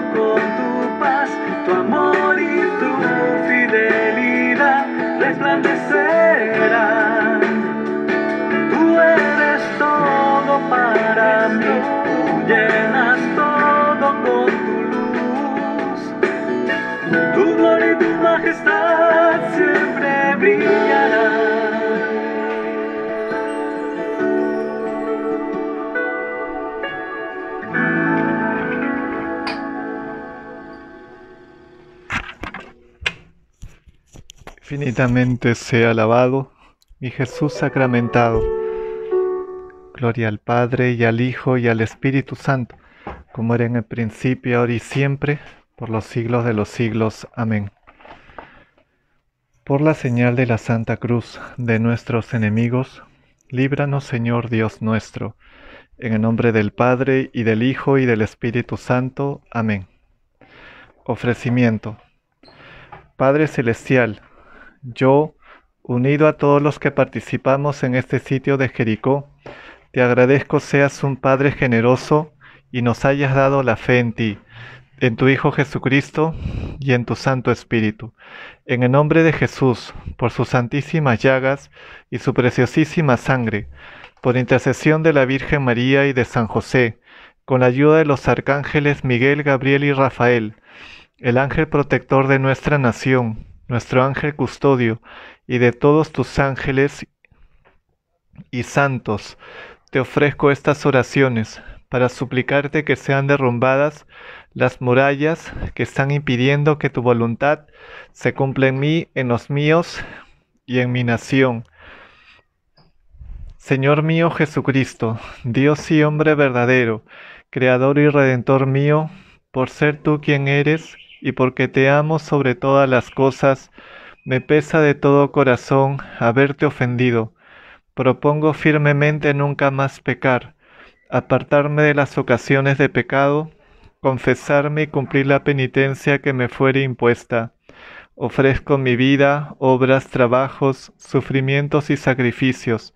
socorro. Infinitamente sea alabado mi Jesús sacramentado. Gloria al Padre y al Hijo y al Espíritu Santo, como era en el principio, ahora y siempre, por los siglos de los siglos. Amén. Por la señal de la Santa Cruz de nuestros enemigos, líbranos Señor Dios nuestro, en el nombre del Padre y del Hijo y del Espíritu Santo. Amén. Ofrecimiento. Padre Celestial, yo, unido a todos los que participamos en este sitio de Jericó, te agradezco seas un Padre generoso y nos hayas dado la fe en ti, en tu Hijo Jesucristo y en tu Santo Espíritu. En el nombre de Jesús, por sus santísimas llagas y su preciosísima sangre, por intercesión de la Virgen María y de San José, con la ayuda de los arcángeles Miguel, Gabriel y Rafael, el ángel protector de nuestra nación, nuestro ángel custodio, y de todos tus ángeles y santos, te ofrezco estas oraciones para suplicarte que sean derrumbadas las murallas que están impidiendo que tu voluntad se cumpla en mí, en los míos y en mi nación. Señor mío Jesucristo, Dios y hombre verdadero, Creador y Redentor mío, por ser tú quien eres, y porque te amo sobre todas las cosas, me pesa de todo corazón haberte ofendido. Propongo firmemente nunca más pecar, apartarme de las ocasiones de pecado, confesarme y cumplir la penitencia que me fuere impuesta. Ofrezco mi vida, obras, trabajos, sufrimientos y sacrificios,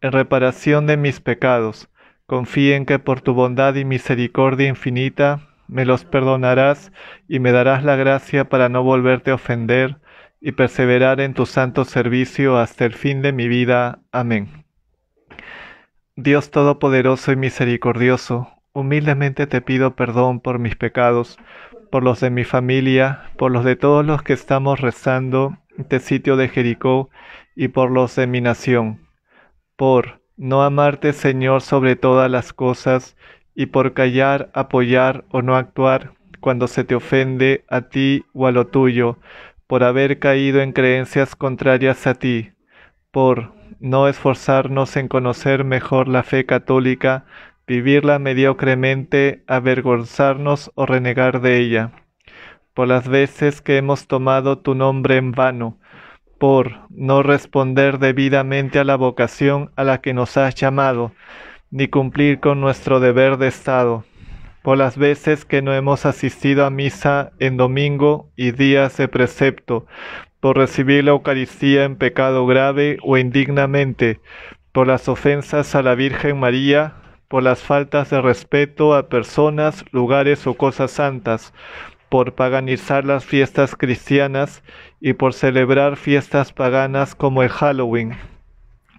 en reparación de mis pecados. en que por tu bondad y misericordia infinita me los perdonarás y me darás la gracia para no volverte a ofender y perseverar en tu santo servicio hasta el fin de mi vida. Amén. Dios Todopoderoso y Misericordioso, humildemente te pido perdón por mis pecados, por los de mi familia, por los de todos los que estamos rezando en este sitio de Jericó y por los de mi nación, por no amarte Señor sobre todas las cosas y por callar, apoyar o no actuar cuando se te ofende a ti o a lo tuyo, por haber caído en creencias contrarias a ti, por no esforzarnos en conocer mejor la fe católica, vivirla mediocremente, avergonzarnos o renegar de ella, por las veces que hemos tomado tu nombre en vano, por no responder debidamente a la vocación a la que nos has llamado, ni cumplir con nuestro deber de Estado, por las veces que no hemos asistido a misa en domingo y días de precepto, por recibir la Eucaristía en pecado grave o indignamente, por las ofensas a la Virgen María, por las faltas de respeto a personas, lugares o cosas santas, por paganizar las fiestas cristianas y por celebrar fiestas paganas como el Halloween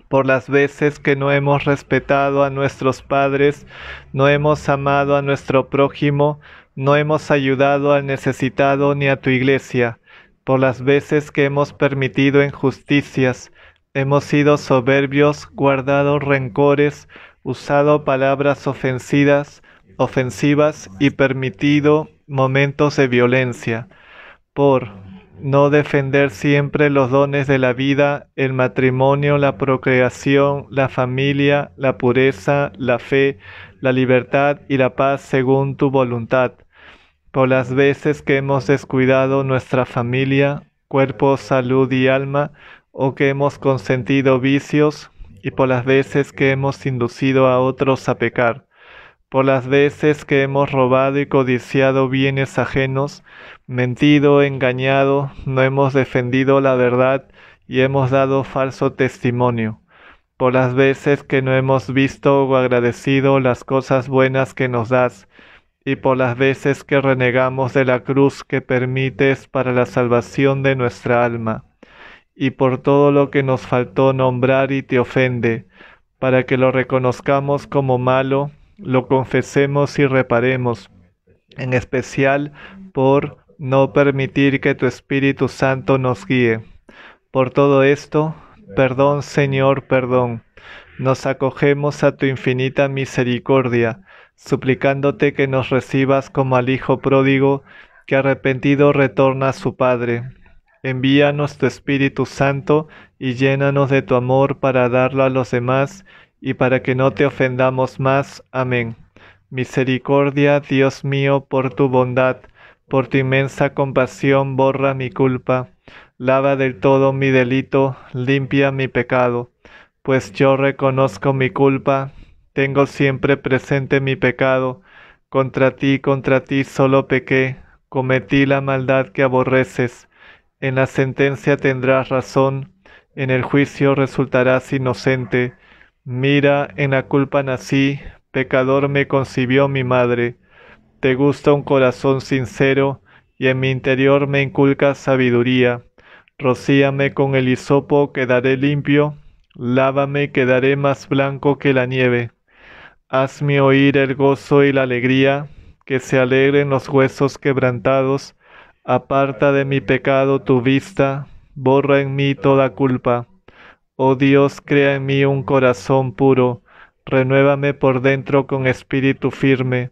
por las veces que no hemos respetado a nuestros padres, no hemos amado a nuestro prójimo, no hemos ayudado al necesitado ni a tu iglesia, por las veces que hemos permitido injusticias, hemos sido soberbios, guardado rencores, usado palabras ofensivas, ofensivas y permitido momentos de violencia. Por no defender siempre los dones de la vida, el matrimonio, la procreación, la familia, la pureza, la fe, la libertad y la paz según tu voluntad. Por las veces que hemos descuidado nuestra familia, cuerpo, salud y alma, o que hemos consentido vicios, y por las veces que hemos inducido a otros a pecar, por las veces que hemos robado y codiciado bienes ajenos, mentido, engañado, no hemos defendido la verdad y hemos dado falso testimonio, por las veces que no hemos visto o agradecido las cosas buenas que nos das, y por las veces que renegamos de la cruz que permites para la salvación de nuestra alma, y por todo lo que nos faltó nombrar y te ofende, para que lo reconozcamos como malo, lo confesemos y reparemos, en especial por no permitir que tu Espíritu Santo nos guíe. Por todo esto, perdón Señor, perdón. Nos acogemos a tu infinita misericordia, suplicándote que nos recibas como al Hijo pródigo que arrepentido retorna a su Padre. Envíanos tu Espíritu Santo y llénanos de tu amor para darlo a los demás y para que no te ofendamos más. Amén. Misericordia, Dios mío, por tu bondad por tu inmensa compasión borra mi culpa, lava del todo mi delito, limpia mi pecado, pues yo reconozco mi culpa, tengo siempre presente mi pecado, contra ti, contra ti solo pequé, cometí la maldad que aborreces, en la sentencia tendrás razón, en el juicio resultarás inocente, mira, en la culpa nací, pecador me concibió mi madre, te gusta un corazón sincero y en mi interior me inculcas sabiduría. Rocíame con el hisopo, quedaré limpio. Lávame, quedaré más blanco que la nieve. Hazme oír el gozo y la alegría, que se alegren los huesos quebrantados. Aparta de mi pecado tu vista, borra en mí toda culpa. Oh Dios, crea en mí un corazón puro, renuévame por dentro con espíritu firme.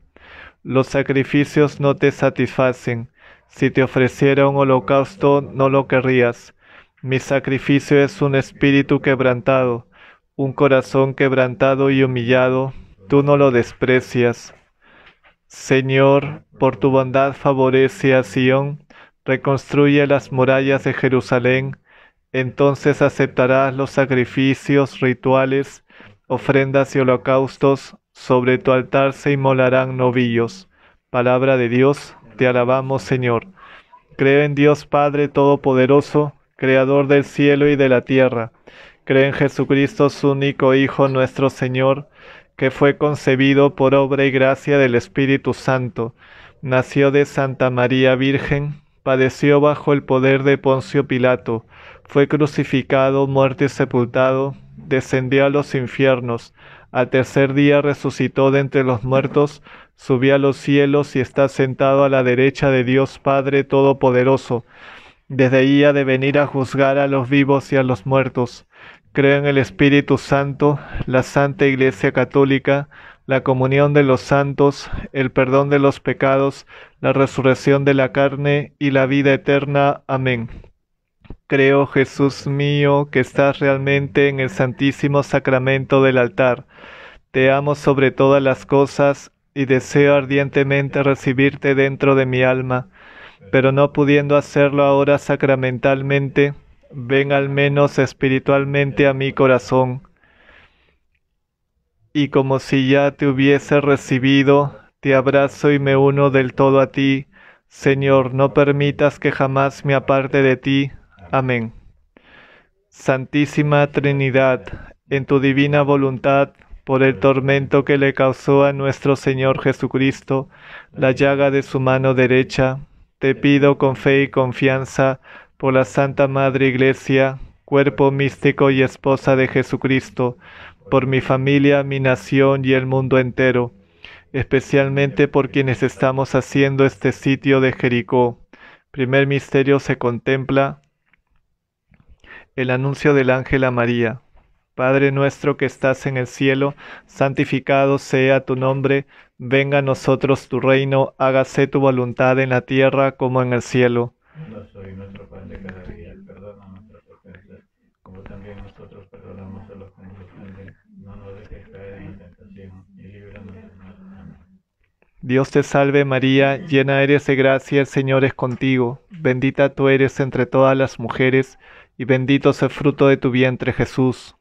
Los sacrificios no te satisfacen. Si te ofreciera un holocausto, no lo querrías. Mi sacrificio es un espíritu quebrantado, un corazón quebrantado y humillado. Tú no lo desprecias. Señor, por tu bondad favorece a Sión, reconstruye las murallas de Jerusalén, entonces aceptarás los sacrificios, rituales, ofrendas y holocaustos, sobre tu altar se inmolarán novillos. Palabra de Dios, te alabamos Señor. Creo en Dios Padre Todopoderoso, Creador del cielo y de la tierra. Creo en Jesucristo, su único Hijo, nuestro Señor, que fue concebido por obra y gracia del Espíritu Santo. Nació de Santa María Virgen, padeció bajo el poder de Poncio Pilato, fue crucificado, muerto y sepultado, descendió a los infiernos al tercer día resucitó de entre los muertos, subió a los cielos y está sentado a la derecha de Dios Padre Todopoderoso. Desde ahí ha de venir a juzgar a los vivos y a los muertos. Creo en el Espíritu Santo, la Santa Iglesia Católica, la comunión de los santos, el perdón de los pecados, la resurrección de la carne y la vida eterna. Amén. Creo, Jesús mío, que estás realmente en el santísimo sacramento del altar. Te amo sobre todas las cosas y deseo ardientemente recibirte dentro de mi alma, pero no pudiendo hacerlo ahora sacramentalmente, ven al menos espiritualmente a mi corazón. Y como si ya te hubiese recibido, te abrazo y me uno del todo a ti. Señor, no permitas que jamás me aparte de ti. Amén. Santísima Trinidad, en tu divina voluntad, por el tormento que le causó a nuestro Señor Jesucristo la llaga de su mano derecha, te pido con fe y confianza por la Santa Madre Iglesia, cuerpo místico y esposa de Jesucristo, por mi familia, mi nación y el mundo entero, especialmente por quienes estamos haciendo este sitio de Jericó. Primer misterio se contempla el anuncio del ángel a María. Padre nuestro que estás en el cielo, santificado sea tu nombre, venga a nosotros tu reino, hágase tu voluntad en la tierra como en el cielo. Dios te salve María, llena eres de gracia, el Señor es contigo. Bendita tú eres entre todas las mujeres, y bendito es el fruto de tu vientre Jesús.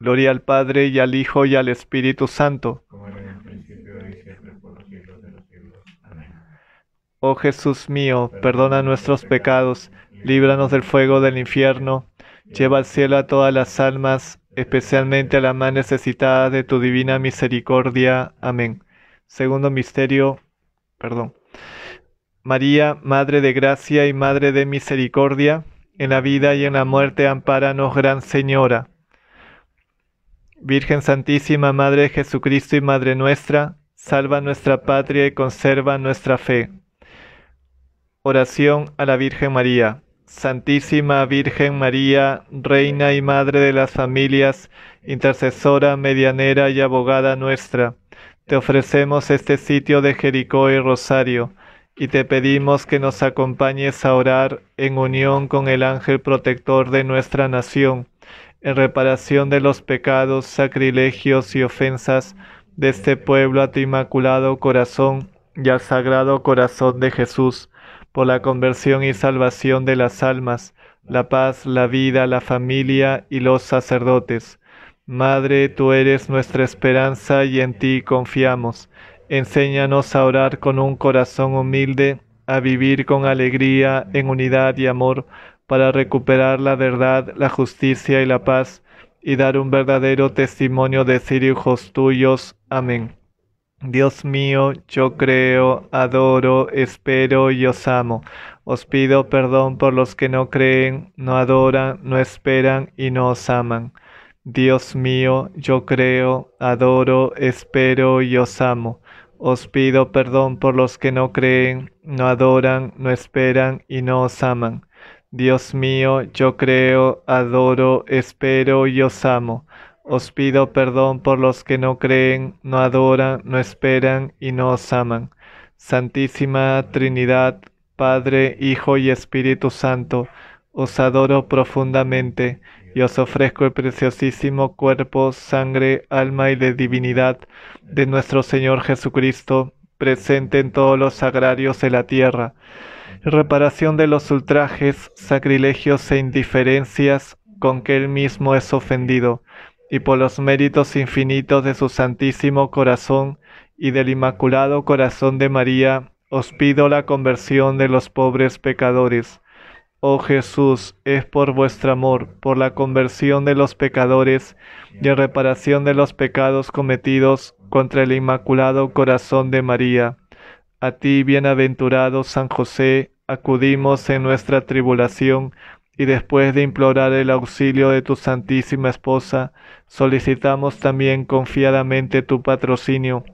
Gloria al Padre y al Hijo y al Espíritu Santo. Amén. Oh Jesús mío, perdona nuestros pecados, líbranos del fuego del infierno, lleva al cielo a todas las almas, eh, especialmente a la más necesitada de tu divina misericordia. Amén. Segundo misterio, perdón. María, Madre de Gracia y Madre de Misericordia, en la vida y en la muerte, ampáranos, Gran Señora. Virgen Santísima, Madre de Jesucristo y Madre nuestra, salva nuestra patria y conserva nuestra fe. Oración a la Virgen María. Santísima Virgen María, Reina y Madre de las familias, intercesora, medianera y abogada nuestra, te ofrecemos este sitio de Jericó y Rosario, y te pedimos que nos acompañes a orar en unión con el ángel protector de nuestra nación en reparación de los pecados, sacrilegios y ofensas de este pueblo a tu inmaculado corazón y al sagrado corazón de Jesús, por la conversión y salvación de las almas, la paz, la vida, la familia y los sacerdotes. Madre, tú eres nuestra esperanza y en ti confiamos. Enséñanos a orar con un corazón humilde, a vivir con alegría, en unidad y amor, para recuperar la verdad, la justicia y la paz, y dar un verdadero testimonio de hijos tuyos. Amén. Dios mío, yo creo, adoro, espero y os amo. Os pido perdón por los que no creen, no adoran, no esperan y no os aman. Dios mío, yo creo, adoro, espero y os amo. Os pido perdón por los que no creen, no adoran, no esperan y no os aman. Dios mío, yo creo, adoro, espero y os amo. Os pido perdón por los que no creen, no adoran, no esperan y no os aman. Santísima Trinidad, Padre, Hijo y Espíritu Santo, os adoro profundamente y os ofrezco el preciosísimo cuerpo, sangre, alma y de divinidad de nuestro Señor Jesucristo, presente en todos los sagrarios de la tierra reparación de los ultrajes, sacrilegios e indiferencias con que él mismo es ofendido, y por los méritos infinitos de su Santísimo Corazón y del Inmaculado Corazón de María, os pido la conversión de los pobres pecadores. Oh Jesús, es por vuestro amor, por la conversión de los pecadores y reparación de los pecados cometidos contra el Inmaculado Corazón de María. A ti, bienaventurado San José, acudimos en nuestra tribulación y después de implorar el auxilio de tu Santísima Esposa, solicitamos también confiadamente tu patrocinio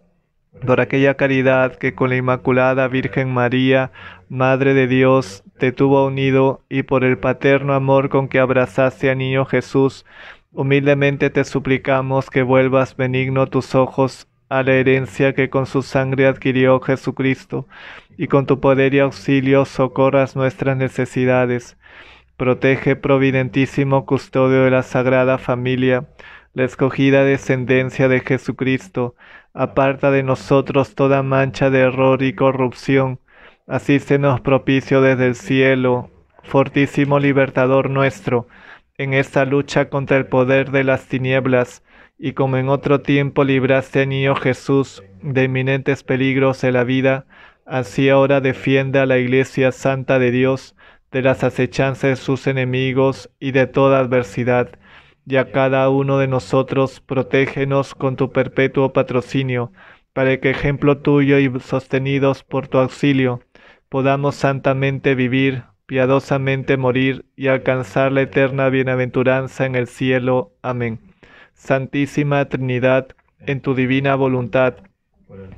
por aquella caridad que con la Inmaculada Virgen María, Madre de Dios, te tuvo unido y por el paterno amor con que abrazaste a Niño Jesús, humildemente te suplicamos que vuelvas benigno tus ojos a la herencia que con su sangre adquirió Jesucristo y con tu poder y auxilio socorras nuestras necesidades. Protege, providentísimo custodio de la Sagrada Familia, la escogida descendencia de Jesucristo, aparta de nosotros toda mancha de error y corrupción, asístenos propicio desde el cielo, fortísimo libertador nuestro, en esta lucha contra el poder de las tinieblas, y como en otro tiempo libraste a niño Jesús de inminentes peligros de la vida, Así ahora defiende a la Iglesia Santa de Dios de las acechanzas de sus enemigos y de toda adversidad, y a cada uno de nosotros protégenos con tu perpetuo patrocinio, para que ejemplo tuyo y sostenidos por tu auxilio, podamos santamente vivir, piadosamente morir y alcanzar la eterna bienaventuranza en el cielo. Amén. Santísima Trinidad, en tu divina voluntad,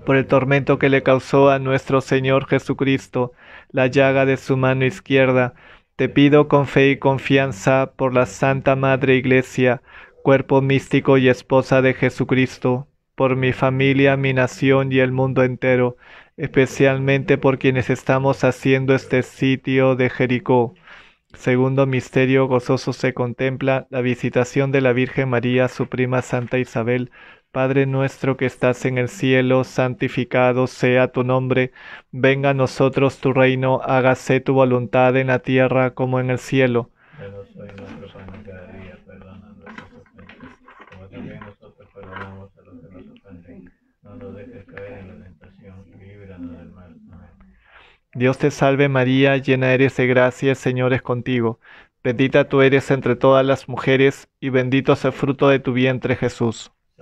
por el tormento que le causó a nuestro Señor Jesucristo la llaga de su mano izquierda. Te pido con fe y confianza por la Santa Madre Iglesia, cuerpo místico y esposa de Jesucristo, por mi familia, mi nación y el mundo entero, especialmente por quienes estamos haciendo este sitio de Jericó. Segundo misterio gozoso se contempla la visitación de la Virgen María, su prima Santa Isabel, Padre nuestro que estás en el cielo, santificado sea tu nombre, venga a nosotros tu reino, hágase tu voluntad en la tierra como en el cielo. Dios te salve María, llena eres de gracia, el Señor es contigo. Bendita tú eres entre todas las mujeres, y bendito es el fruto de tu vientre Jesús.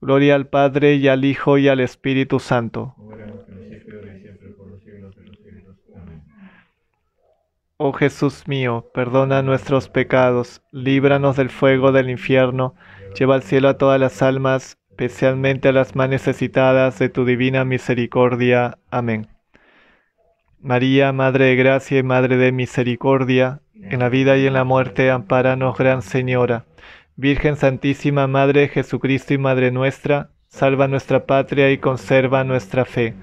Gloria al Padre y al Hijo y al Espíritu Santo. Oh Jesús mío, perdona nuestros pecados, líbranos del fuego del infierno, lleva al cielo a todas las almas, especialmente a las más necesitadas de tu divina misericordia. Amén. María, Madre de Gracia y Madre de Misericordia, en la vida y en la muerte, amparanos, Gran Señora. Virgen Santísima, Madre Jesucristo y Madre nuestra, salva nuestra patria y conserva nuestra fe.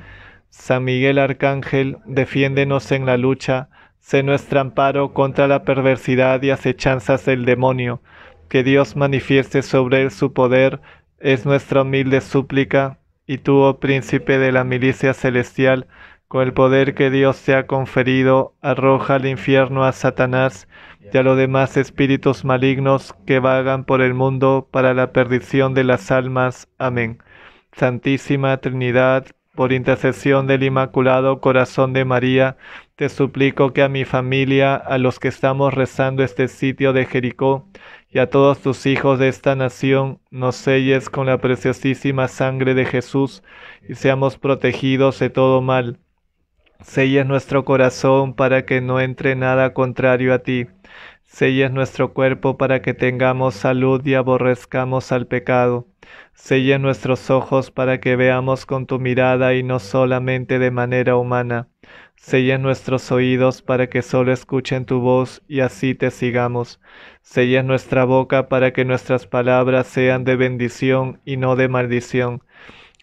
San Miguel Arcángel, defiéndenos en la lucha, sé nuestro amparo contra la perversidad y acechanzas del demonio. Que Dios manifieste sobre él su poder, es nuestra humilde súplica, y tú, oh príncipe de la milicia celestial, con el poder que Dios te ha conferido, arroja al infierno a Satanás, y a los demás espíritus malignos que vagan por el mundo para la perdición de las almas. Amén. Santísima Trinidad, por intercesión del Inmaculado Corazón de María, te suplico que a mi familia, a los que estamos rezando este sitio de Jericó, y a todos tus hijos de esta nación, nos selles con la preciosísima sangre de Jesús, y seamos protegidos de todo mal Selles nuestro corazón para que no entre nada contrario a ti. Selles nuestro cuerpo para que tengamos salud y aborrezcamos al pecado. Selles nuestros ojos para que veamos con tu mirada y no solamente de manera humana. Selles nuestros oídos para que solo escuchen tu voz y así te sigamos. Selles nuestra boca para que nuestras palabras sean de bendición y no de maldición.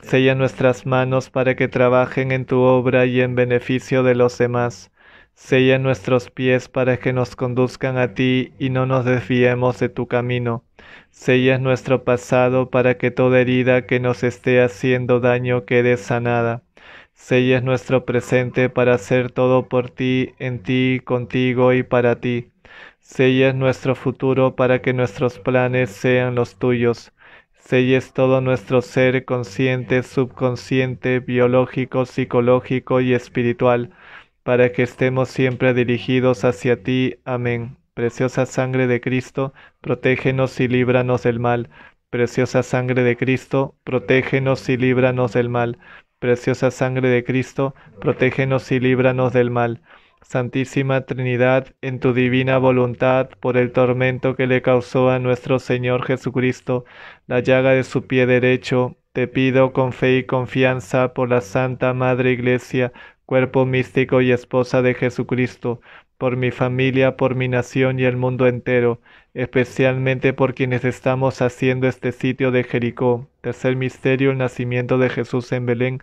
Sella nuestras manos para que trabajen en tu obra y en beneficio de los demás. Sella nuestros pies para que nos conduzcan a ti y no nos desviemos de tu camino. Sella nuestro pasado para que toda herida que nos esté haciendo daño quede sanada. Sella nuestro presente para hacer todo por ti, en ti, contigo y para ti. Sella nuestro futuro para que nuestros planes sean los tuyos selles todo nuestro ser consciente, subconsciente, biológico, psicológico y espiritual, para que estemos siempre dirigidos hacia ti. Amén. Preciosa sangre de Cristo, protégenos y líbranos del mal. Preciosa sangre de Cristo, protégenos y líbranos del mal. Preciosa sangre de Cristo, protégenos y líbranos del mal. Santísima Trinidad, en tu divina voluntad, por el tormento que le causó a nuestro Señor Jesucristo la llaga de su pie derecho, te pido con fe y confianza por la Santa Madre Iglesia, cuerpo místico y esposa de Jesucristo, por mi familia, por mi nación y el mundo entero, especialmente por quienes estamos haciendo este sitio de Jericó. Tercer misterio, el nacimiento de Jesús en Belén.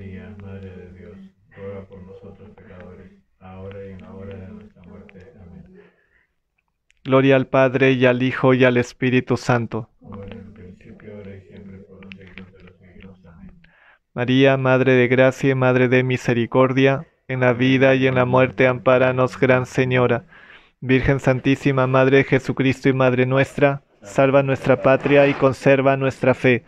Gloria al Padre y al Hijo y al Espíritu Santo. María, Madre de Gracia y Madre de Misericordia, en la vida y en la muerte, amparanos, Gran Señora. Virgen Santísima, Madre de Jesucristo y Madre nuestra, salva nuestra patria y conserva nuestra fe.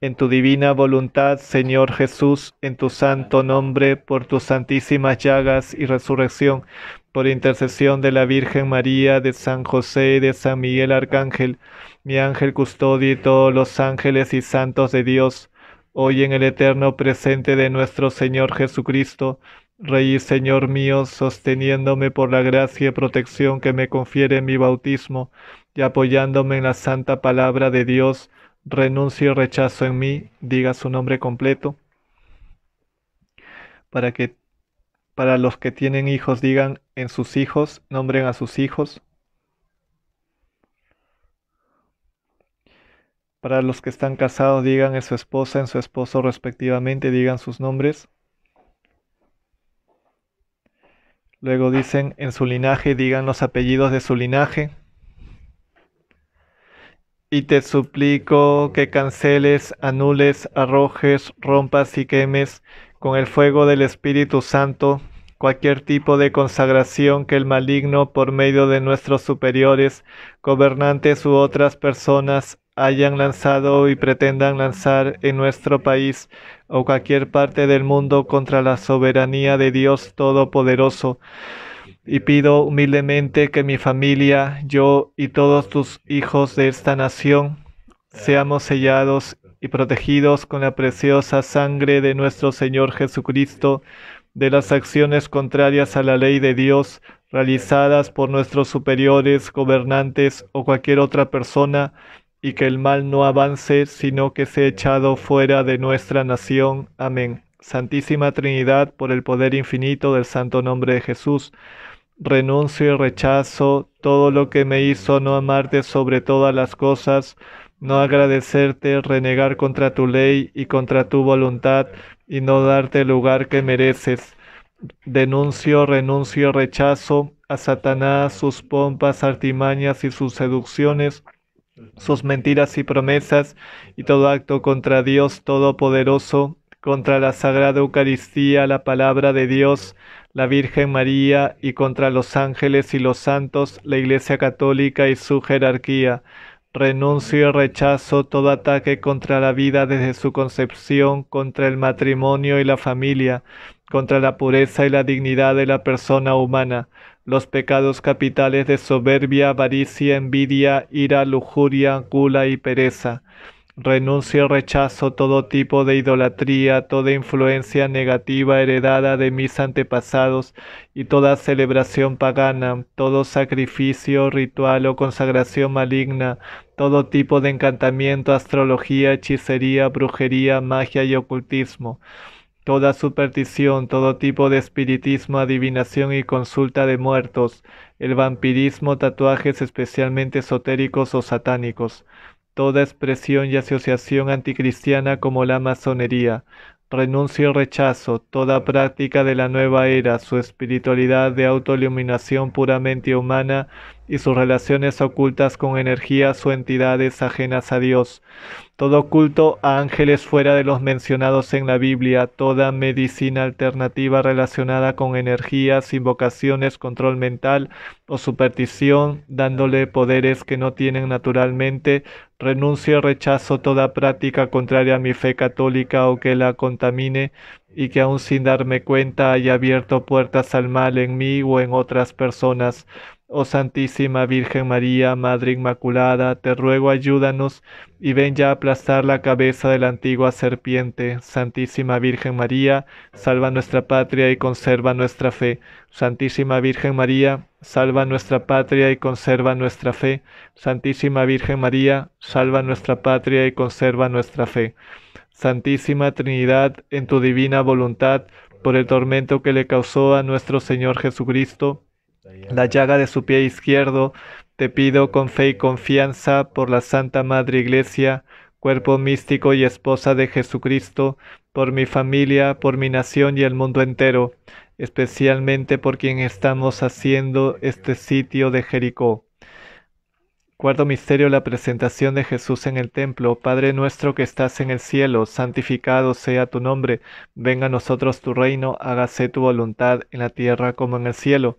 En tu divina voluntad, Señor Jesús, en tu santo nombre, por tus santísimas llagas y resurrección, por intercesión de la Virgen María, de San José y de San Miguel Arcángel, mi ángel custodio, y todos los ángeles y santos de Dios, hoy en el eterno presente de nuestro Señor Jesucristo, Rey Señor mío, sosteniéndome por la gracia y protección que me confiere mi bautismo, y apoyándome en la santa palabra de Dios, renuncio y rechazo en mí, diga su nombre completo, para que para los que tienen hijos digan en sus hijos, nombren a sus hijos. Para los que están casados digan en su esposa, en su esposo respectivamente, digan sus nombres. Luego dicen en su linaje, digan los apellidos de su linaje. Y te suplico que canceles, anules, arrojes, rompas y quemes con el fuego del Espíritu Santo cualquier tipo de consagración que el maligno por medio de nuestros superiores, gobernantes u otras personas hayan lanzado y pretendan lanzar en nuestro país o cualquier parte del mundo contra la soberanía de Dios Todopoderoso y pido humildemente que mi familia, yo y todos tus hijos de esta nación seamos sellados y protegidos con la preciosa sangre de nuestro Señor Jesucristo de las acciones contrarias a la ley de Dios realizadas por nuestros superiores, gobernantes o cualquier otra persona, y que el mal no avance, sino que sea echado fuera de nuestra nación. Amén. Santísima Trinidad, por el poder infinito del santo nombre de Jesús, renuncio y rechazo todo lo que me hizo no amarte sobre todas las cosas, no agradecerte, renegar contra tu ley y contra tu voluntad y no darte el lugar que mereces. Denuncio, renuncio y rechazo a Satanás, sus pompas, artimañas y sus seducciones, sus mentiras y promesas y todo acto contra Dios Todopoderoso, contra la Sagrada Eucaristía, la palabra de Dios, la Virgen María y contra los ángeles y los santos, la Iglesia Católica y su jerarquía. Renuncio y rechazo todo ataque contra la vida desde su concepción, contra el matrimonio y la familia, contra la pureza y la dignidad de la persona humana, los pecados capitales de soberbia, avaricia, envidia, ira, lujuria, gula y pereza. Renuncio y rechazo todo tipo de idolatría, toda influencia negativa heredada de mis antepasados y toda celebración pagana, todo sacrificio, ritual o consagración maligna, todo tipo de encantamiento, astrología, hechicería, brujería, magia y ocultismo, toda superstición, todo tipo de espiritismo, adivinación y consulta de muertos, el vampirismo, tatuajes especialmente esotéricos o satánicos toda expresión y asociación anticristiana como la masonería. Renuncio y rechazo toda práctica de la nueva era, su espiritualidad de autoiluminación puramente humana y sus relaciones ocultas con energías o entidades ajenas a Dios. Todo culto a ángeles fuera de los mencionados en la Biblia, toda medicina alternativa relacionada con energías, invocaciones, control mental o superstición, dándole poderes que no tienen naturalmente, renuncio y rechazo toda práctica contraria a mi fe católica o que la contamine y que aun sin darme cuenta haya abierto puertas al mal en mí o en otras personas Oh Santísima Virgen María, Madre Inmaculada, te ruego ayúdanos y ven ya a aplastar la cabeza de la antigua serpiente. Santísima Virgen María, salva nuestra patria y conserva nuestra fe. Santísima Virgen María, salva nuestra patria y conserva nuestra fe. Santísima Virgen María, salva nuestra patria y conserva nuestra fe. Santísima Trinidad, en tu divina voluntad, por el tormento que le causó a nuestro Señor Jesucristo, la llaga de su pie izquierdo. Te pido con fe y confianza por la Santa Madre Iglesia, cuerpo místico y esposa de Jesucristo, por mi familia, por mi nación y el mundo entero, especialmente por quien estamos haciendo este sitio de Jericó. Cuarto misterio, la presentación de Jesús en el templo. Padre nuestro que estás en el cielo, santificado sea tu nombre, venga a nosotros tu reino, hágase tu voluntad en la tierra como en el cielo.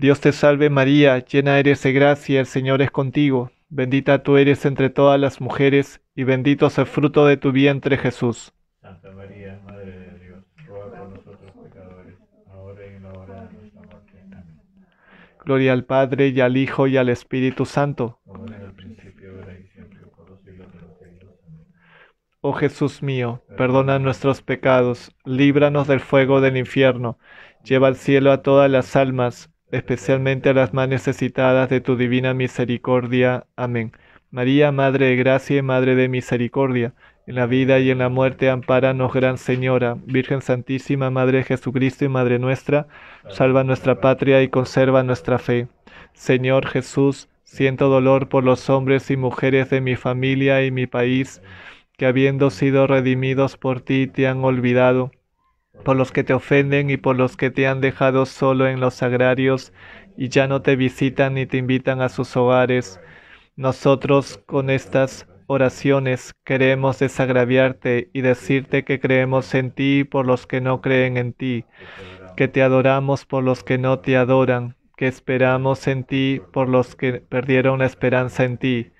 Dios te salve María, llena eres de gracia, el Señor es contigo, bendita tú eres entre todas las mujeres, y bendito es el fruto de tu vientre Jesús. Santa María, Madre de Dios, ruega por nosotros pecadores, ahora y en la hora de nuestra muerte. Amén. Gloria al Padre, y al Hijo, y al Espíritu Santo. Como en el principio, ahora y siempre, por los siglos de los siglos. Amén. Oh Jesús mío, perdona nuestros pecados, líbranos del fuego del infierno, lleva al cielo a todas las almas, especialmente a las más necesitadas de tu divina misericordia. Amén. María, Madre de Gracia y Madre de Misericordia, en la vida y en la muerte, ampáranos, Gran Señora, Virgen Santísima, Madre de Jesucristo y Madre nuestra, salva nuestra patria y conserva nuestra fe. Señor Jesús, siento dolor por los hombres y mujeres de mi familia y mi país, que habiendo sido redimidos por ti te han olvidado por los que te ofenden y por los que te han dejado solo en los agrarios y ya no te visitan ni te invitan a sus hogares. Nosotros con estas oraciones queremos desagraviarte y decirte que creemos en ti por los que no creen en ti, que te adoramos por los que no te adoran, que esperamos en ti por los que perdieron la esperanza en ti,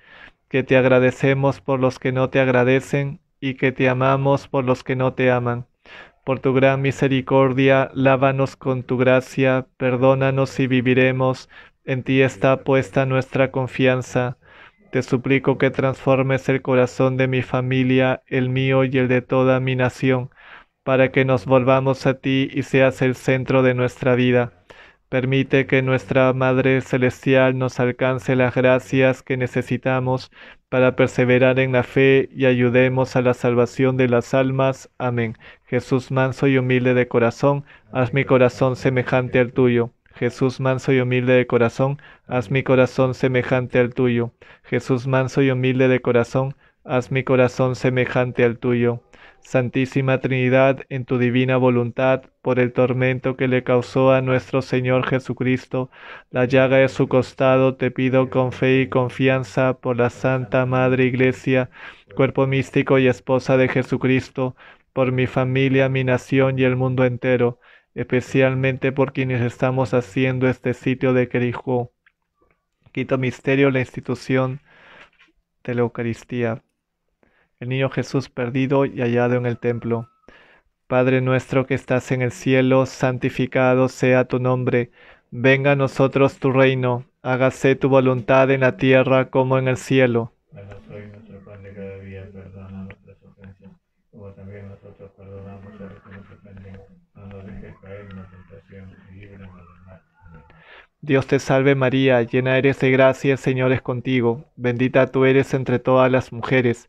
que te agradecemos por los que no te agradecen y que te amamos por los que no te aman. Por tu gran misericordia, lávanos con tu gracia, perdónanos y viviremos. En ti está puesta nuestra confianza. Te suplico que transformes el corazón de mi familia, el mío y el de toda mi nación, para que nos volvamos a ti y seas el centro de nuestra vida. Permite que nuestra Madre Celestial nos alcance las gracias que necesitamos para perseverar en la fe y ayudemos a la salvación de las almas. Amén. Jesús manso y humilde de corazón, haz mi corazón semejante al tuyo. Jesús manso y humilde de corazón, haz mi corazón semejante al tuyo. Jesús manso y humilde de corazón, haz mi corazón semejante al tuyo. Santísima Trinidad, en tu divina voluntad, por el tormento que le causó a nuestro Señor Jesucristo, la llaga de su costado, te pido con fe y confianza por la Santa Madre Iglesia, cuerpo místico y esposa de Jesucristo, por mi familia, mi nación y el mundo entero, especialmente por quienes estamos haciendo este sitio de Querijo. Quito misterio la institución de la Eucaristía el niño Jesús perdido y hallado en el templo. Padre nuestro que estás en el cielo, santificado sea tu nombre, venga a nosotros tu reino, hágase tu voluntad en la tierra como en el cielo. Dios te salve María, llena eres de gracia, el Señor es contigo, bendita tú eres entre todas las mujeres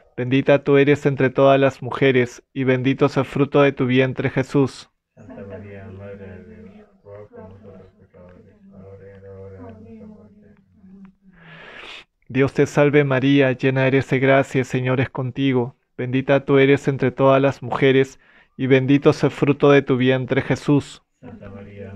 Bendita tú eres entre todas las mujeres, y bendito es el fruto de tu vientre Jesús. Santa María, Madre de Dios, por nosotros pecadores, ahora y en hora de nuestra muerte. Dios te salve María, llena eres de gracia, el Señor es contigo. Bendita tú eres entre todas las mujeres, y bendito es el fruto de tu vientre Jesús. Santa María,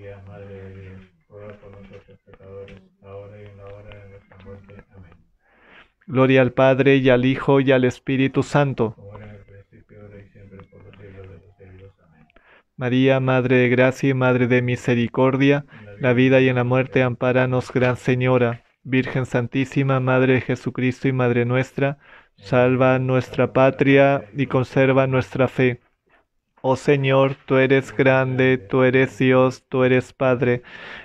Gloria al Padre y al Hijo y al Espíritu Santo. María, Madre de Gracia y Madre de Misericordia, en la vida y en la muerte amparanos, Gran Señora. Virgen Santísima, Madre de Jesucristo y Madre nuestra, salva nuestra patria y conserva nuestra fe. Oh Señor, tú eres grande, tú eres Dios, tú eres Padre.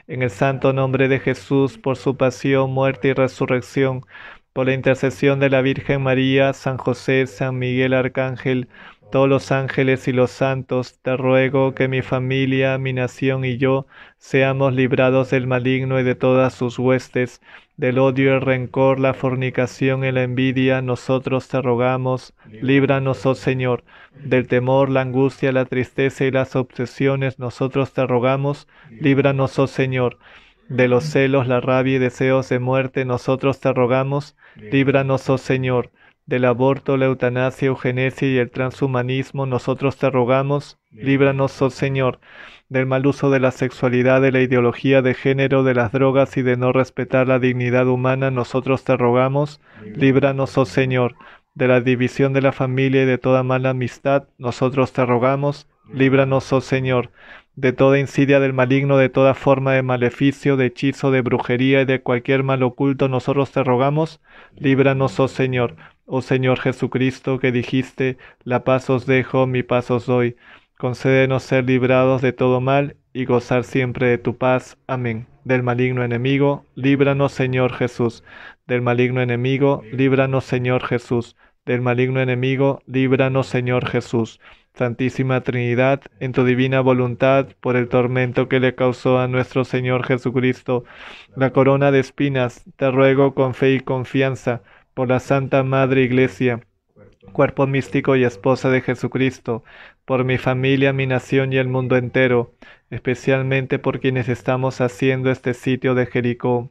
En el santo nombre de Jesús, por su pasión, muerte y resurrección, por la intercesión de la Virgen María, San José, San Miguel Arcángel, todos los ángeles y los santos, te ruego que mi familia, mi nación y yo seamos librados del maligno y de todas sus huestes, del odio, el rencor, la fornicación y la envidia, nosotros te rogamos, líbranos, oh Señor, del temor, la angustia, la tristeza y las obsesiones, nosotros te rogamos, líbranos, oh Señor. De los celos, la rabia y deseos de muerte, nosotros te rogamos, líbranos, oh Señor. Del aborto, la eutanasia, eugenesia y el transhumanismo, nosotros te rogamos, líbranos, oh Señor. Del mal uso de la sexualidad, de la ideología de género, de las drogas y de no respetar la dignidad humana, nosotros te rogamos, líbranos, oh Señor. De la división de la familia y de toda mala amistad, nosotros te rogamos, líbranos, oh Señor de toda insidia del maligno, de toda forma de maleficio, de hechizo, de brujería y de cualquier mal oculto, nosotros te rogamos, líbranos, oh Señor, oh Señor Jesucristo, que dijiste, la paz os dejo, mi paz os doy. Concédenos ser librados de todo mal y gozar siempre de tu paz. Amén. Del maligno enemigo, líbranos, Señor Jesús. Del maligno enemigo, líbranos, Señor Jesús. Del maligno enemigo, líbranos, Señor Jesús Santísima Trinidad, en tu divina voluntad, por el tormento que le causó a nuestro Señor Jesucristo la corona de espinas, te ruego con fe y confianza, por la Santa Madre Iglesia, cuerpo místico y esposa de Jesucristo, por mi familia, mi nación y el mundo entero, especialmente por quienes estamos haciendo este sitio de Jericó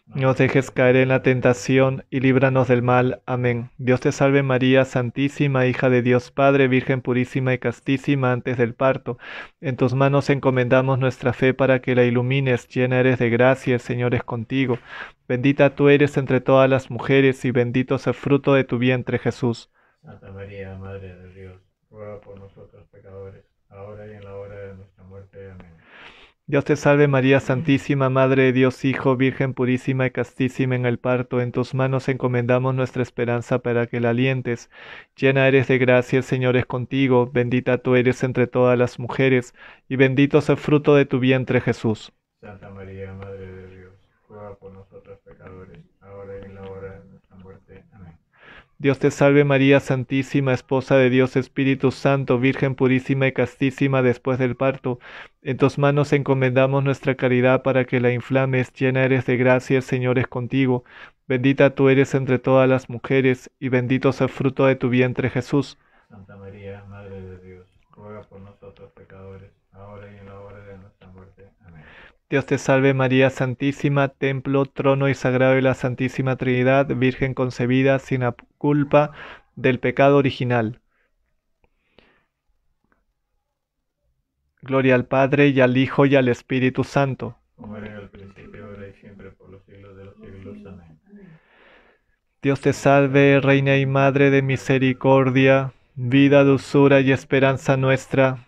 no dejes caer en la tentación y líbranos del mal. Amén. Dios te salve María, Santísima, hija de Dios Padre, Virgen purísima y castísima antes del parto. En tus manos encomendamos nuestra fe para que la ilumines, llena eres de gracia, el Señor es contigo. Bendita tú eres entre todas las mujeres y bendito es el fruto de tu vientre Jesús. Santa María, Madre de Dios, ruega por nosotros pecadores, ahora y en la hora de nuestra muerte. Amén. Dios te salve María Santísima, Madre de Dios Hijo, Virgen purísima y castísima en el parto, en tus manos encomendamos nuestra esperanza para que la alientes. Llena eres de gracia, el Señor es contigo, bendita tú eres entre todas las mujeres, y bendito es el fruto de tu vientre Jesús. Santa María, Madre de Dios, ruega por nosotros pecadores, ahora y en la hora de nuestra muerte. Amén. Dios te salve María Santísima, Esposa de Dios Espíritu Santo, Virgen purísima y castísima después del parto. En tus manos encomendamos nuestra caridad para que la inflames, llena eres de gracia, el Señor es contigo. Bendita tú eres entre todas las mujeres, y bendito es el fruto de tu vientre Jesús. Santa María Dios te salve María Santísima, templo, trono y sagrado de la Santísima Trinidad, Virgen concebida sin culpa del pecado original. Gloria al Padre y al Hijo y al Espíritu Santo. Como era en el principio, ahora y siempre, por los siglos de los siglos. Amén. Dios te salve, Reina y Madre de Misericordia, vida, dulzura y esperanza nuestra.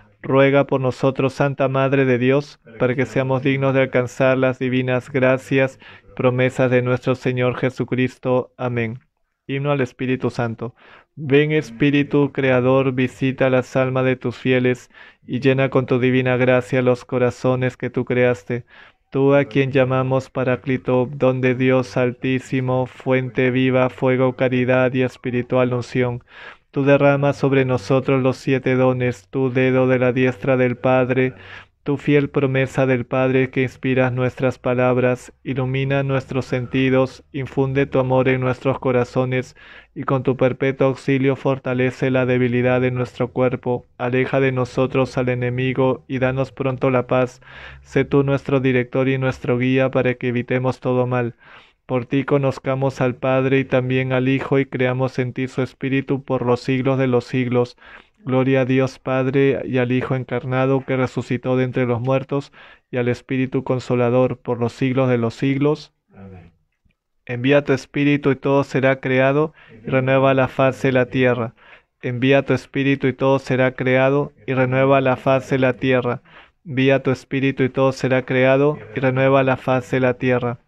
ruega por nosotros, Santa Madre de Dios, para que seamos dignos de alcanzar las divinas gracias, promesas de nuestro Señor Jesucristo. Amén. Himno al Espíritu Santo. Ven Espíritu Creador, visita las almas de tus fieles y llena con tu divina gracia los corazones que tú creaste. Tú a quien llamamos Paráclito, donde Dios Altísimo, fuente viva, fuego, caridad y espiritual unción Tú derramas sobre nosotros los siete dones, tu dedo de la diestra del Padre, tu fiel promesa del Padre que inspiras nuestras palabras, ilumina nuestros sentidos, infunde tu amor en nuestros corazones y con tu perpetuo auxilio fortalece la debilidad de nuestro cuerpo, aleja de nosotros al enemigo y danos pronto la paz. Sé tú nuestro director y nuestro guía para que evitemos todo mal. Por ti conozcamos al Padre y también al Hijo y creamos en ti su Espíritu por los siglos de los siglos. Gloria a Dios Padre y al Hijo encarnado que resucitó de entre los muertos y al Espíritu Consolador por los siglos de los siglos. Amén. Envía tu Espíritu y todo será creado y renueva la faz de la tierra. Envía tu Espíritu y todo será creado y renueva la faz de la tierra. Envía tu Espíritu y todo será creado y renueva la faz de la tierra.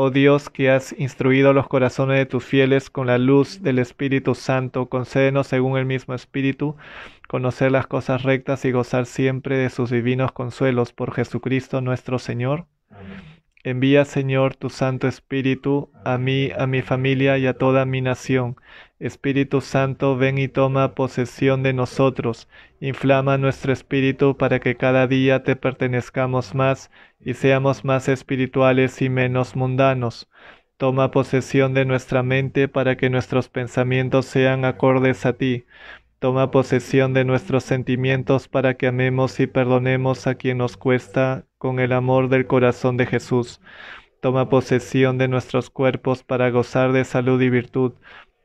Oh Dios que has instruido los corazones de tus fieles con la luz del Espíritu Santo, concédenos según el mismo Espíritu conocer las cosas rectas y gozar siempre de sus divinos consuelos por Jesucristo nuestro Señor. Envía, Señor, tu Santo Espíritu a mí, a mi familia y a toda mi nación Espíritu Santo, ven y toma posesión de nosotros, inflama nuestro espíritu para que cada día te pertenezcamos más y seamos más espirituales y menos mundanos. Toma posesión de nuestra mente para que nuestros pensamientos sean acordes a ti. Toma posesión de nuestros sentimientos para que amemos y perdonemos a quien nos cuesta con el amor del corazón de Jesús. Toma posesión de nuestros cuerpos para gozar de salud y virtud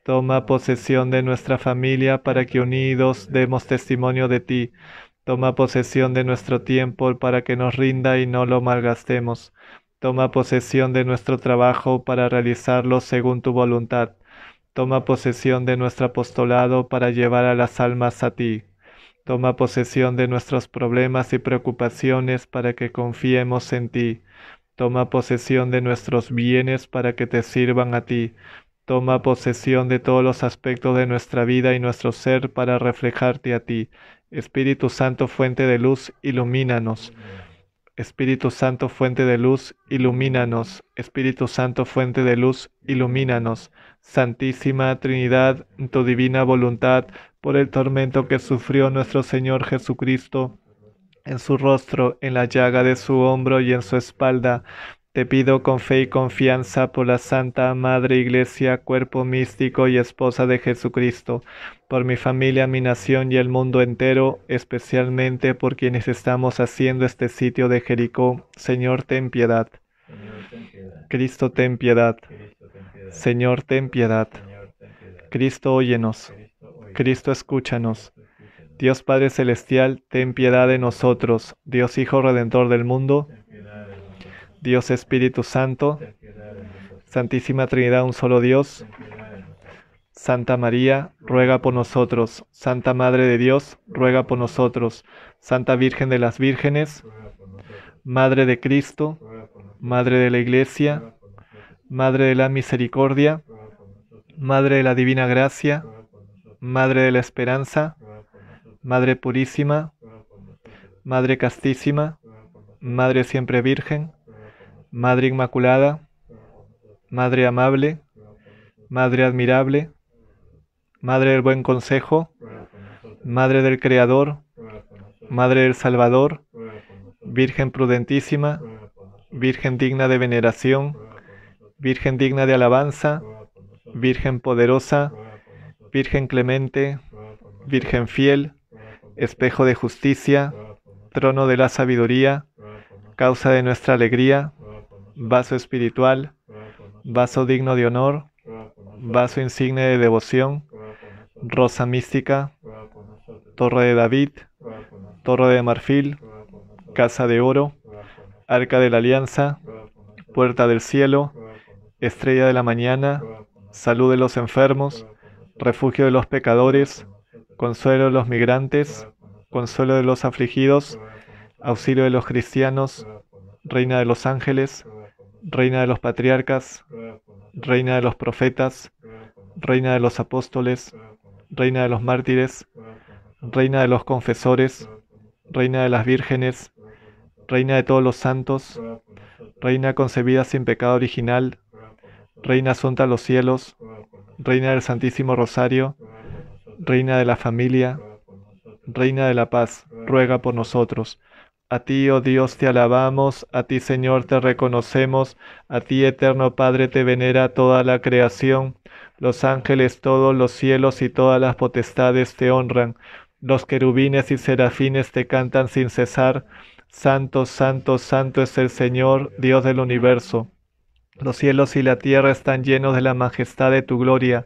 Toma posesión de nuestra familia para que unidos demos testimonio de ti. Toma posesión de nuestro tiempo para que nos rinda y no lo malgastemos. Toma posesión de nuestro trabajo para realizarlo según tu voluntad. Toma posesión de nuestro apostolado para llevar a las almas a ti. Toma posesión de nuestros problemas y preocupaciones para que confiemos en ti. Toma posesión de nuestros bienes para que te sirvan a ti. Toma posesión de todos los aspectos de nuestra vida y nuestro ser para reflejarte a ti. Espíritu Santo, fuente de luz, ilumínanos. Espíritu Santo, fuente de luz, ilumínanos. Espíritu Santo, fuente de luz, ilumínanos. Santísima Trinidad, tu divina voluntad, por el tormento que sufrió nuestro Señor Jesucristo, en su rostro, en la llaga de su hombro y en su espalda, te pido con fe y confianza por la Santa Madre Iglesia, cuerpo místico y esposa de Jesucristo, por mi familia, mi nación y el mundo entero, especialmente por quienes estamos haciendo este sitio de Jericó. Señor, ten piedad. Cristo, ten piedad. Señor, ten piedad. Cristo, óyenos. Cristo, Cristo, escúchanos. Dios Padre Celestial, ten piedad de nosotros. Dios Hijo Redentor del mundo, Dios Espíritu Santo, Santísima Trinidad, un solo Dios. Santa María, ruega por nosotros. Santa Madre de Dios, ruega por nosotros. Santa Virgen de las Vírgenes, Madre de Cristo, Madre de la Iglesia, Madre de la Misericordia, Madre de la Divina Gracia, Madre de la Esperanza, Madre Purísima, Madre Castísima, Madre Siempre Virgen, Madre Inmaculada, Madre Amable, Madre Admirable, Madre del Buen Consejo, Madre del Creador, Madre del Salvador, Virgen prudentísima, Virgen digna de veneración, Virgen digna de alabanza, Virgen poderosa, Virgen clemente, Virgen fiel, espejo de justicia, trono de la sabiduría, causa de nuestra alegría, vaso espiritual, vaso digno de honor, vaso insigne de devoción, rosa mística, torre de David, torre de marfil, casa de oro, arca de la alianza, puerta del cielo, estrella de la mañana, salud de los enfermos, refugio de los pecadores, consuelo de los migrantes, consuelo de los afligidos, auxilio de los cristianos, reina de los ángeles, reina de los patriarcas, reina de los profetas, reina de los apóstoles, reina de los mártires, reina de los confesores, reina de las vírgenes, reina de todos los santos, reina concebida sin pecado original, reina asunta a los cielos, reina del Santísimo Rosario, reina de la familia, reina de la paz, ruega por nosotros. A ti, oh Dios, te alabamos, a ti, Señor, te reconocemos, a ti, eterno Padre, te venera toda la creación, los ángeles, todos los cielos y todas las potestades te honran, los querubines y serafines te cantan sin cesar, Santo, santo, santo es el Señor, Dios del universo. Los cielos y la tierra están llenos de la majestad de tu gloria.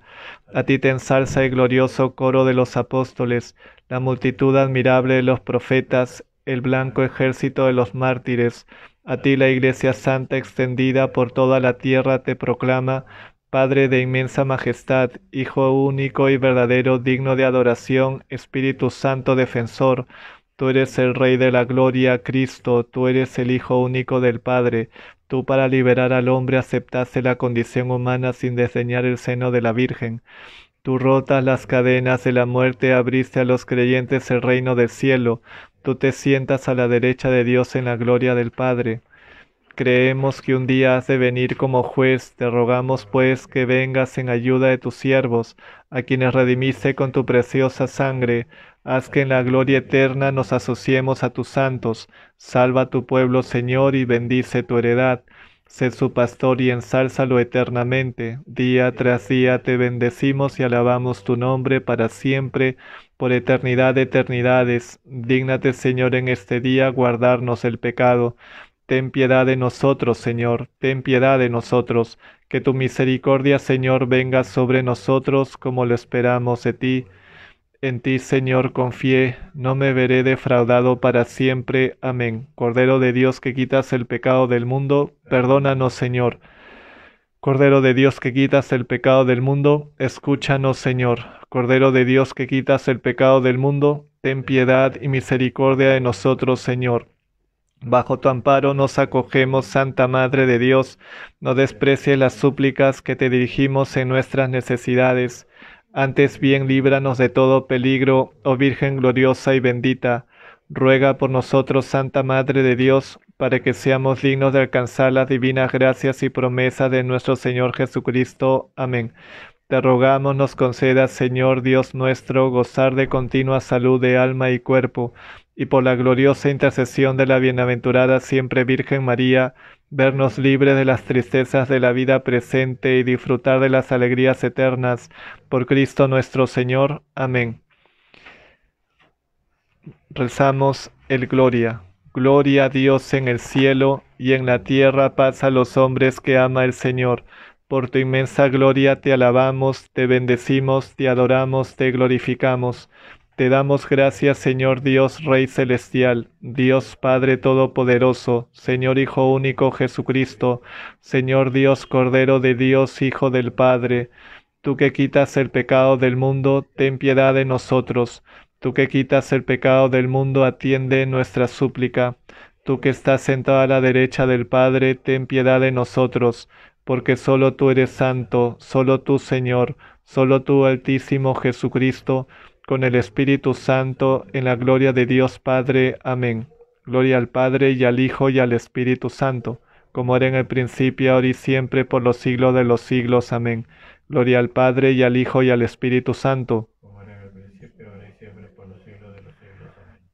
A ti te ensalza el glorioso coro de los apóstoles, la multitud admirable de los profetas, el blanco ejército de los mártires. A ti la Iglesia Santa extendida por toda la tierra te proclama, Padre de inmensa majestad, Hijo único y verdadero, digno de adoración, Espíritu Santo defensor, Tú eres el Rey de la Gloria, Cristo, tú eres el Hijo único del Padre. Tú para liberar al hombre aceptaste la condición humana sin desdeñar el seno de la Virgen. Tú rotas las cadenas de la muerte, abriste a los creyentes el reino del cielo tú te sientas a la derecha de Dios en la gloria del Padre. Creemos que un día has de venir como juez, te rogamos pues que vengas en ayuda de tus siervos, a quienes redimiste con tu preciosa sangre, haz que en la gloria eterna nos asociemos a tus santos, salva a tu pueblo Señor y bendice tu heredad Sed su pastor y ensálzalo eternamente. Día tras día te bendecimos y alabamos tu nombre para siempre, por eternidad de eternidades. Dígnate, Señor, en este día guardarnos el pecado. Ten piedad de nosotros, Señor, ten piedad de nosotros. Que tu misericordia, Señor, venga sobre nosotros como lo esperamos de ti en ti, Señor, confié, no me veré defraudado para siempre. Amén. Cordero de Dios que quitas el pecado del mundo, perdónanos, Señor. Cordero de Dios que quitas el pecado del mundo, escúchanos, Señor. Cordero de Dios que quitas el pecado del mundo, ten piedad y misericordia de nosotros, Señor. Bajo tu amparo nos acogemos, Santa Madre de Dios, no desprecie las súplicas que te dirigimos en nuestras necesidades antes bien líbranos de todo peligro, oh Virgen gloriosa y bendita. Ruega por nosotros, Santa Madre de Dios, para que seamos dignos de alcanzar las divinas gracias y promesas de nuestro Señor Jesucristo. Amén. Te rogamos nos conceda, Señor Dios nuestro, gozar de continua salud de alma y cuerpo y por la gloriosa intercesión de la bienaventurada siempre Virgen María, vernos libres de las tristezas de la vida presente y disfrutar de las alegrías eternas. Por Cristo nuestro Señor. Amén. Rezamos el Gloria. Gloria a Dios en el cielo y en la tierra paz a los hombres que ama el Señor. Por tu inmensa gloria te alabamos, te bendecimos, te adoramos, te glorificamos te damos gracias, Señor Dios Rey Celestial, Dios Padre Todopoderoso, Señor Hijo Único Jesucristo, Señor Dios Cordero de Dios, Hijo del Padre. Tú que quitas el pecado del mundo, ten piedad de nosotros. Tú que quitas el pecado del mundo, atiende nuestra súplica. Tú que estás sentado a la derecha del Padre, ten piedad de nosotros, porque solo tú eres santo, solo tú, Señor, solo tú, Altísimo Jesucristo, con el Espíritu Santo, en la gloria de Dios Padre. Amén. Gloria al Padre y al Hijo y al Espíritu Santo, como era en el principio, ahora y siempre, por los siglos de los siglos. Amén. Gloria al Padre y al Hijo y al Espíritu Santo.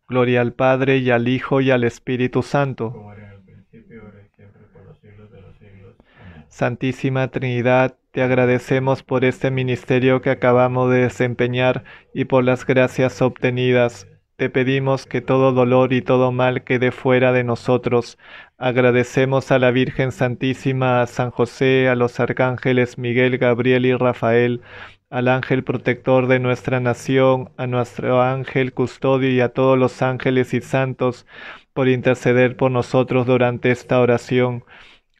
Gloria al Padre y al Hijo y al Espíritu Santo. Santísima Trinidad, te agradecemos por este ministerio que acabamos de desempeñar y por las gracias obtenidas. Te pedimos que todo dolor y todo mal quede fuera de nosotros. Agradecemos a la Virgen Santísima, a San José, a los arcángeles Miguel, Gabriel y Rafael, al ángel protector de nuestra nación, a nuestro ángel custodio y a todos los ángeles y santos por interceder por nosotros durante esta oración.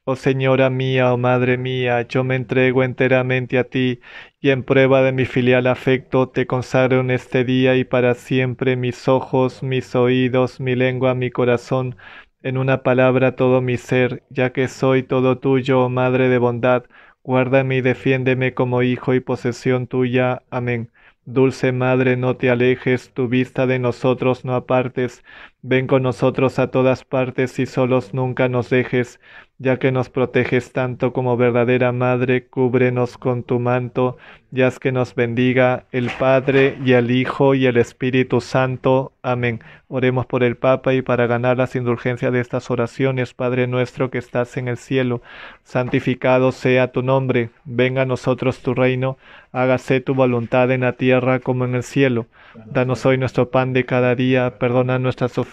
Oh Señora mía, oh Madre mía, yo me entrego enteramente a ti, y en prueba de mi filial afecto te consagro en este día y para siempre mis ojos, mis oídos, mi lengua, mi corazón, en una palabra todo mi ser, ya que soy todo tuyo, oh Madre de bondad, guárdame y defiéndeme como hijo y posesión tuya. Amén. Dulce Madre, no te alejes, tu vista de nosotros no apartes, Ven con nosotros a todas partes y solos nunca nos dejes, ya que nos proteges tanto como verdadera Madre, cúbrenos con tu manto, y haz que nos bendiga el Padre y el Hijo y el Espíritu Santo. Amén. Oremos por el Papa y para ganar las indulgencias de estas oraciones, Padre nuestro que estás en el cielo, santificado sea tu nombre, venga a nosotros tu reino, hágase tu voluntad en la tierra como en el cielo. Danos hoy nuestro pan de cada día, perdona nuestras ofensas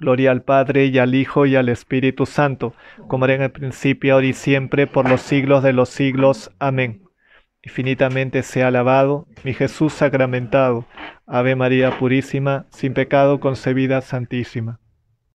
Gloria al Padre y al Hijo y al Espíritu Santo, como era en el principio, ahora y siempre, por los siglos de los siglos. Amén. Infinitamente sea alabado, mi Jesús sacramentado, Ave María Purísima, sin pecado concebida Santísima.